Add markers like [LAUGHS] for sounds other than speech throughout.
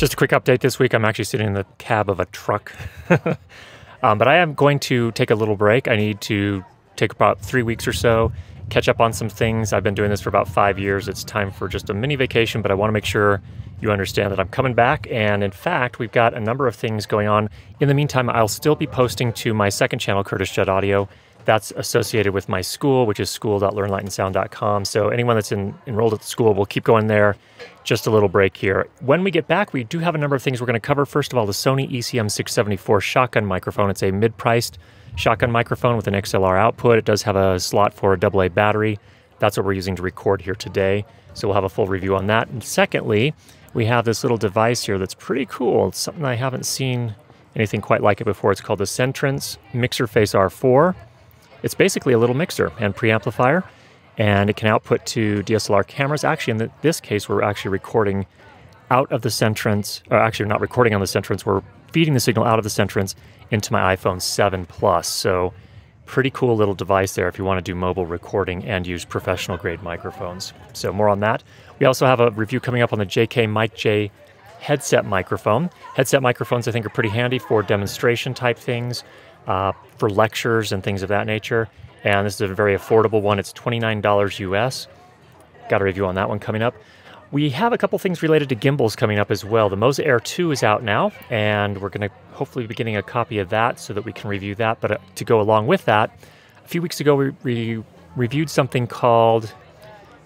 Just a quick update this week. I'm actually sitting in the cab of a truck. [LAUGHS] um, but I am going to take a little break. I need to take about three weeks or so, catch up on some things. I've been doing this for about five years. It's time for just a mini vacation, but I want to make sure you understand that I'm coming back. And in fact, we've got a number of things going on. In the meantime, I'll still be posting to my second channel, Curtis Judd Audio that's associated with my school, which is school.learnlightandsound.com. So anyone that's in, enrolled at the school will keep going there. Just a little break here. When we get back, we do have a number of things we're going to cover. First of all, the Sony ECM674 shotgun microphone. It's a mid-priced shotgun microphone with an XLR output. It does have a slot for a AA battery. That's what we're using to record here today. So we'll have a full review on that. And secondly, we have this little device here that's pretty cool. It's something I haven't seen anything quite like it before. It's called the Sentrance Mixer Face R4. It's basically a little mixer and preamplifier, and it can output to DSLR cameras. Actually, in this case, we're actually recording out of the Sentrance, or actually, we're not recording on the Sentrance, we're feeding the signal out of the Sentrance into my iPhone 7 Plus. So, pretty cool little device there if you want to do mobile recording and use professional grade microphones. So, more on that. We also have a review coming up on the JK Mic J headset microphone. Headset microphones, I think, are pretty handy for demonstration type things uh, for lectures and things of that nature. And this is a very affordable one. It's $29 US. Got a review on that one coming up. We have a couple things related to gimbals coming up as well. The Moza Air 2 is out now, and we're going to hopefully be getting a copy of that so that we can review that. But uh, to go along with that, a few weeks ago we, we reviewed something called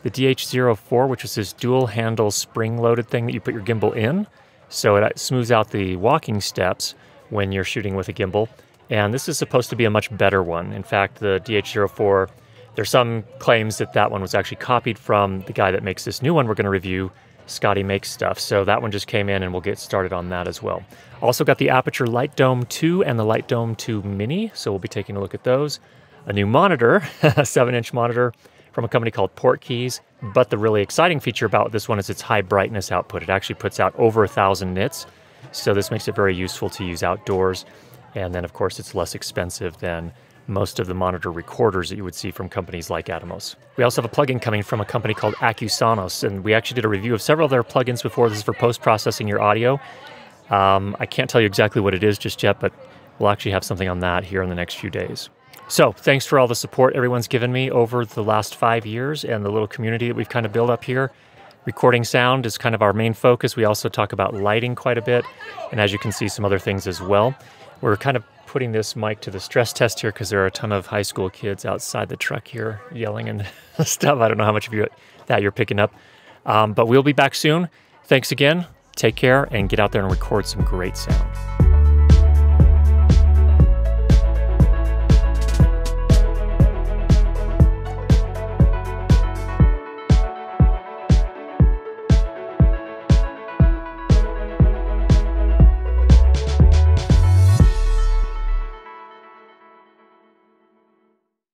the DH04, which is this dual handle spring loaded thing that you put your gimbal in. So it uh, smooths out the walking steps when you're shooting with a gimbal. And this is supposed to be a much better one. In fact, the DH04, there's some claims that that one was actually copied from the guy that makes this new one we're going to review, Scotty Makes Stuff. So that one just came in and we'll get started on that as well. Also got the Aperture Light Dome 2 and the Light Dome 2 Mini. So we'll be taking a look at those. A new monitor, [LAUGHS] a 7 inch monitor from a company called Port Keys. But the really exciting feature about this one is its high brightness output. It actually puts out over a thousand nits. So this makes it very useful to use outdoors. And then, of course, it's less expensive than most of the monitor recorders that you would see from companies like Atomos. We also have a plugin coming from a company called Acusanos, and we actually did a review of several of their plugins before. This is for post processing your audio. Um, I can't tell you exactly what it is just yet, but we'll actually have something on that here in the next few days. So, thanks for all the support everyone's given me over the last five years and the little community that we've kind of built up here. Recording sound is kind of our main focus. We also talk about lighting quite a bit, and as you can see, some other things as well. We're kind of putting this mic to the stress test here because there are a ton of high school kids outside the truck here yelling and [LAUGHS] stuff. I don't know how much of you that you're picking up, um, but we'll be back soon. Thanks again. Take care and get out there and record some great sound.